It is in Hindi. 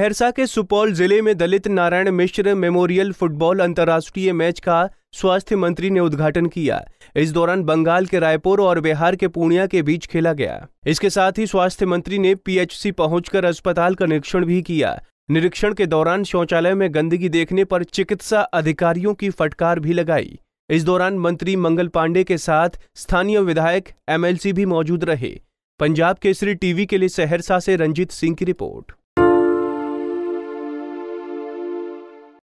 सहरसा के सुपौल जिले में दलित नारायण मिश्र मेमोरियल फुटबॉल अंतर्राष्ट्रीय मैच का स्वास्थ्य मंत्री ने उद्घाटन किया इस दौरान बंगाल के रायपुर और बिहार के पूर्णिया के बीच खेला गया इसके साथ ही स्वास्थ्य मंत्री ने पीएचसी पहुंचकर अस्पताल का निरीक्षण भी किया निरीक्षण के दौरान शौचालय में गंदगी देखने पर चिकित्सा अधिकारियों की फटकार भी लगाई इस दौरान मंत्री मंगल पांडे के साथ स्थानीय विधायक एमएलसी भी मौजूद रहे पंजाब केसरी टीवी के लिए सहरसा से रंजीत सिंह की रिपोर्ट